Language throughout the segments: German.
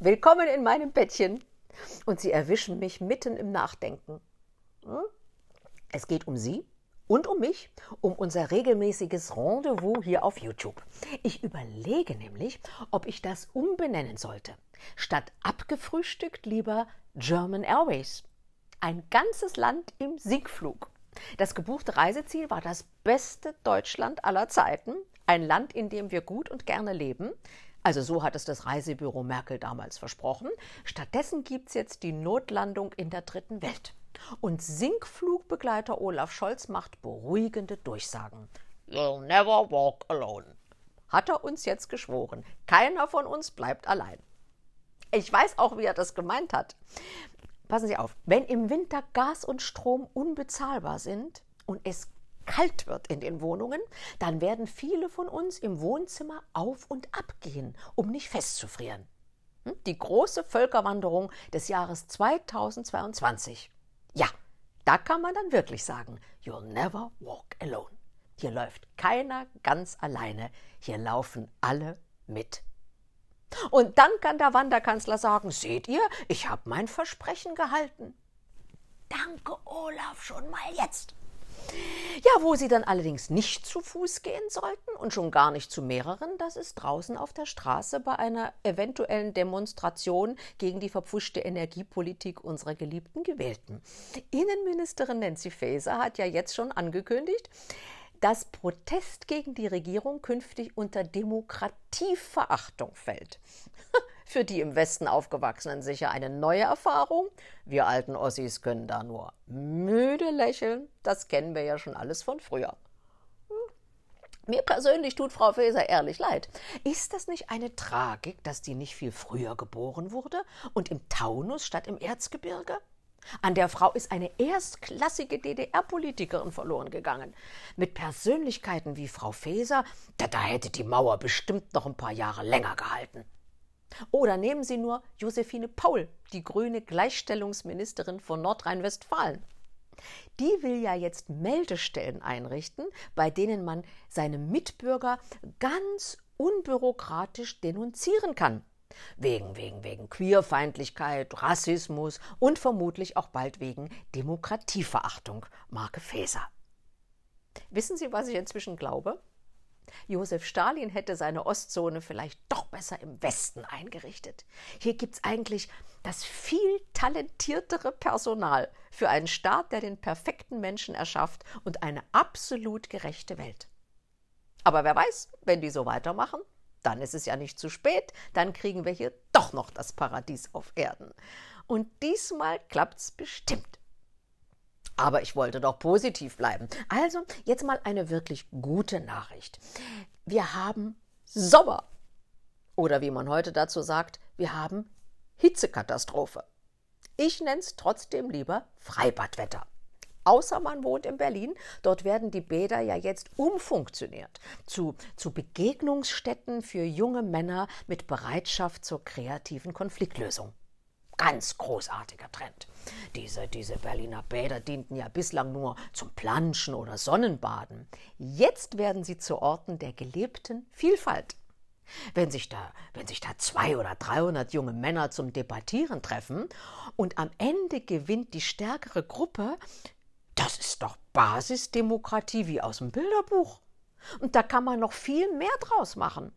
Willkommen in meinem Bettchen. Und sie erwischen mich mitten im Nachdenken. Hm? Es geht um sie und um mich, um unser regelmäßiges Rendezvous hier auf YouTube. Ich überlege nämlich, ob ich das umbenennen sollte. Statt abgefrühstückt lieber German Airways. Ein ganzes Land im Siegflug. Das gebuchte Reiseziel war das beste Deutschland aller Zeiten, ein Land, in dem wir gut und gerne leben, also so hat es das Reisebüro Merkel damals versprochen. Stattdessen gibt es jetzt die Notlandung in der dritten Welt. Und Sinkflugbegleiter Olaf Scholz macht beruhigende Durchsagen. You'll never walk alone. Hat er uns jetzt geschworen. Keiner von uns bleibt allein. Ich weiß auch, wie er das gemeint hat. Passen Sie auf, wenn im Winter Gas und Strom unbezahlbar sind und es kalt wird in den Wohnungen, dann werden viele von uns im Wohnzimmer auf und ab gehen, um nicht festzufrieren. Hm? Die große Völkerwanderung des Jahres 2022. Ja, da kann man dann wirklich sagen, you'll never walk alone. Hier läuft keiner ganz alleine, hier laufen alle mit. Und dann kann der Wanderkanzler sagen, seht ihr, ich habe mein Versprechen gehalten. Danke, Olaf, schon mal jetzt. Ja, wo sie dann allerdings nicht zu Fuß gehen sollten und schon gar nicht zu mehreren, das ist draußen auf der Straße bei einer eventuellen Demonstration gegen die verpfuschte Energiepolitik unserer geliebten Gewählten. Innenministerin Nancy Faeser hat ja jetzt schon angekündigt, dass Protest gegen die Regierung künftig unter Demokratieverachtung fällt für die im Westen Aufgewachsenen sicher eine neue Erfahrung. Wir alten Ossis können da nur müde lächeln. Das kennen wir ja schon alles von früher. Hm. Mir persönlich tut Frau Faeser ehrlich leid. Ist das nicht eine Tragik, dass die nicht viel früher geboren wurde und im Taunus statt im Erzgebirge? An der Frau ist eine erstklassige DDR-Politikerin verloren gegangen. Mit Persönlichkeiten wie Frau Faeser, da, da hätte die Mauer bestimmt noch ein paar Jahre länger gehalten. Oder nehmen Sie nur Josephine Paul, die grüne Gleichstellungsministerin von Nordrhein-Westfalen. Die will ja jetzt Meldestellen einrichten, bei denen man seine Mitbürger ganz unbürokratisch denunzieren kann. Wegen, wegen, wegen Queerfeindlichkeit, Rassismus und vermutlich auch bald wegen Demokratieverachtung. Marke Faeser. Wissen Sie, was ich inzwischen glaube? Josef Stalin hätte seine Ostzone vielleicht doch besser im Westen eingerichtet. Hier gibt es eigentlich das viel talentiertere Personal für einen Staat, der den perfekten Menschen erschafft und eine absolut gerechte Welt. Aber wer weiß, wenn die so weitermachen, dann ist es ja nicht zu spät, dann kriegen wir hier doch noch das Paradies auf Erden. Und diesmal klappt's bestimmt. Aber ich wollte doch positiv bleiben. Also jetzt mal eine wirklich gute Nachricht. Wir haben Sommer. Oder wie man heute dazu sagt, wir haben Hitzekatastrophe. Ich nenne es trotzdem lieber Freibadwetter. Außer man wohnt in Berlin, dort werden die Bäder ja jetzt umfunktioniert zu, zu Begegnungsstätten für junge Männer mit Bereitschaft zur kreativen Konfliktlösung. Ganz großartiger Trend. Diese, diese Berliner Bäder dienten ja bislang nur zum Planschen oder Sonnenbaden. Jetzt werden sie zu Orten der gelebten Vielfalt. Wenn sich, da, wenn sich da zwei oder 300 junge Männer zum Debattieren treffen und am Ende gewinnt die stärkere Gruppe, das ist doch Basisdemokratie wie aus dem Bilderbuch. Und da kann man noch viel mehr draus machen.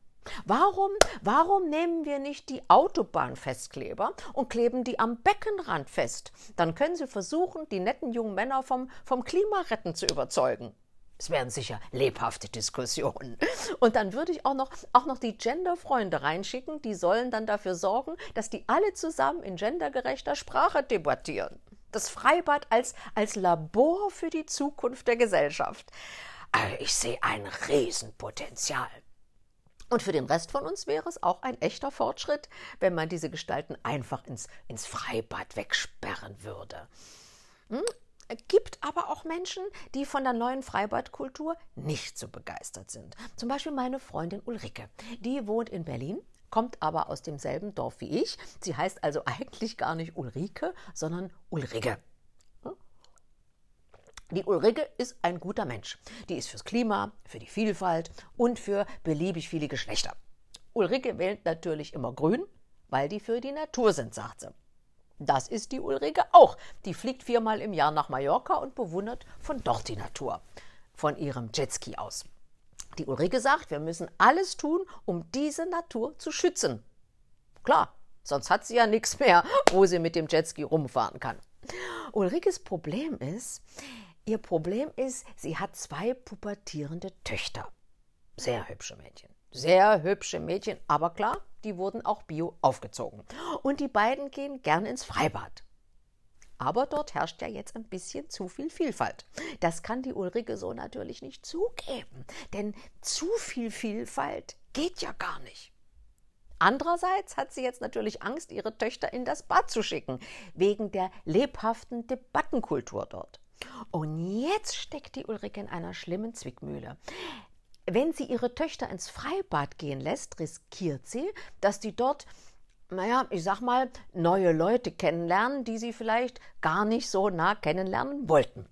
Warum, warum nehmen wir nicht die Autobahnfestkleber und kleben die am Beckenrand fest? Dann können sie versuchen, die netten jungen Männer vom, vom Klimaretten zu überzeugen. Es wären sicher lebhafte Diskussionen. Und dann würde ich auch noch, auch noch die Genderfreunde reinschicken. Die sollen dann dafür sorgen, dass die alle zusammen in gendergerechter Sprache debattieren. Das Freibad als, als Labor für die Zukunft der Gesellschaft. Also ich sehe ein Riesenpotenzial. Und für den Rest von uns wäre es auch ein echter Fortschritt, wenn man diese Gestalten einfach ins, ins Freibad wegsperren würde. Hm? gibt aber auch Menschen, die von der neuen Freibadkultur nicht so begeistert sind. Zum Beispiel meine Freundin Ulrike. Die wohnt in Berlin, kommt aber aus demselben Dorf wie ich. Sie heißt also eigentlich gar nicht Ulrike, sondern Ulrike. Die Ulrike ist ein guter Mensch. Die ist fürs Klima, für die Vielfalt und für beliebig viele Geschlechter. Ulrike wählt natürlich immer grün, weil die für die Natur sind, sagt sie. Das ist die Ulrike auch. Die fliegt viermal im Jahr nach Mallorca und bewundert von dort die Natur, von ihrem Jetski aus. Die Ulrike sagt, wir müssen alles tun, um diese Natur zu schützen. Klar, sonst hat sie ja nichts mehr, wo sie mit dem Jetski rumfahren kann. Ulrikes Problem ist, Ihr Problem ist, sie hat zwei pubertierende Töchter. Sehr hübsche Mädchen. Sehr hübsche Mädchen, aber klar, die wurden auch bio aufgezogen. Und die beiden gehen gern ins Freibad. Aber dort herrscht ja jetzt ein bisschen zu viel Vielfalt. Das kann die Ulrike so natürlich nicht zugeben, denn zu viel Vielfalt geht ja gar nicht. Andererseits hat sie jetzt natürlich Angst, ihre Töchter in das Bad zu schicken, wegen der lebhaften Debattenkultur dort. Und jetzt steckt die Ulrike in einer schlimmen Zwickmühle. Wenn sie ihre Töchter ins Freibad gehen lässt, riskiert sie, dass die dort, naja, ich sag mal, neue Leute kennenlernen, die sie vielleicht gar nicht so nah kennenlernen wollten.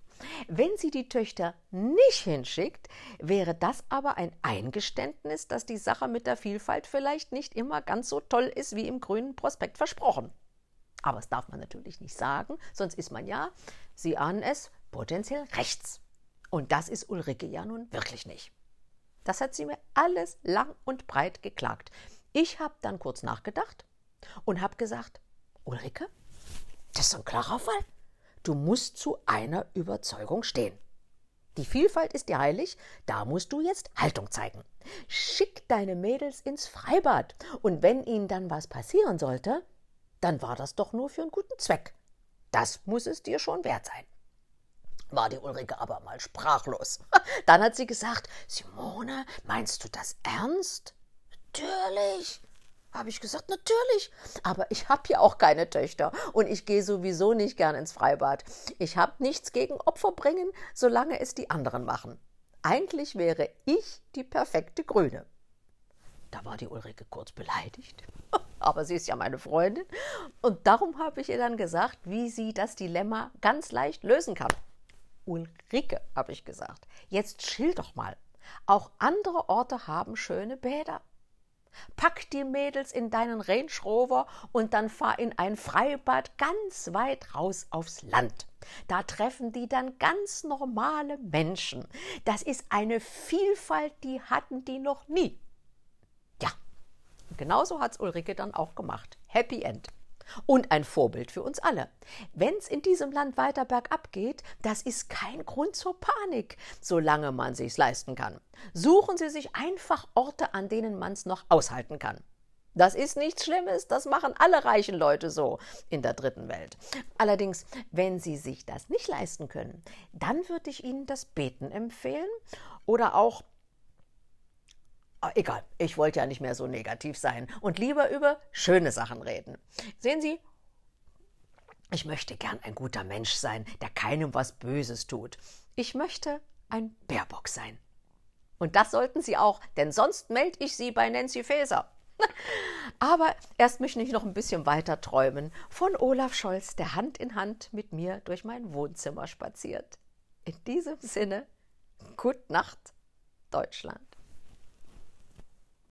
Wenn sie die Töchter nicht hinschickt, wäre das aber ein Eingeständnis, dass die Sache mit der Vielfalt vielleicht nicht immer ganz so toll ist wie im grünen Prospekt versprochen. Aber das darf man natürlich nicht sagen, sonst ist man ja, Sie ahnen es, potenziell rechts. Und das ist Ulrike ja nun wirklich nicht. Das hat sie mir alles lang und breit geklagt. Ich habe dann kurz nachgedacht und habe gesagt, Ulrike, das ist so ein klarer Fall. Du musst zu einer Überzeugung stehen. Die Vielfalt ist dir heilig, da musst du jetzt Haltung zeigen. Schick deine Mädels ins Freibad und wenn ihnen dann was passieren sollte, dann war das doch nur für einen guten Zweck. Das muss es dir schon wert sein war die Ulrike aber mal sprachlos. Dann hat sie gesagt, Simone, meinst du das ernst? Natürlich, habe ich gesagt, natürlich. Aber ich habe ja auch keine Töchter und ich gehe sowieso nicht gern ins Freibad. Ich habe nichts gegen Opfer bringen, solange es die anderen machen. Eigentlich wäre ich die perfekte Grüne. Da war die Ulrike kurz beleidigt. Aber sie ist ja meine Freundin. Und darum habe ich ihr dann gesagt, wie sie das Dilemma ganz leicht lösen kann. Ulrike, habe ich gesagt, jetzt chill doch mal. Auch andere Orte haben schöne Bäder. Pack die Mädels in deinen Range Rover und dann fahr in ein Freibad ganz weit raus aufs Land. Da treffen die dann ganz normale Menschen. Das ist eine Vielfalt, die hatten die noch nie. Ja, und genauso hat's Ulrike dann auch gemacht. Happy End. Und ein Vorbild für uns alle. Wenn es in diesem Land weiter bergab geht, das ist kein Grund zur Panik, solange man sich's leisten kann. Suchen Sie sich einfach Orte, an denen man's noch aushalten kann. Das ist nichts Schlimmes, das machen alle reichen Leute so in der dritten Welt. Allerdings, wenn Sie sich das nicht leisten können, dann würde ich Ihnen das Beten empfehlen oder auch Ah, egal, ich wollte ja nicht mehr so negativ sein und lieber über schöne Sachen reden. Sehen Sie, ich möchte gern ein guter Mensch sein, der keinem was Böses tut. Ich möchte ein Bärbock sein. Und das sollten Sie auch, denn sonst melde ich Sie bei Nancy Faeser. Aber erst möchte ich noch ein bisschen weiter träumen von Olaf Scholz, der Hand in Hand mit mir durch mein Wohnzimmer spaziert. In diesem Sinne, gut Nacht, Deutschland.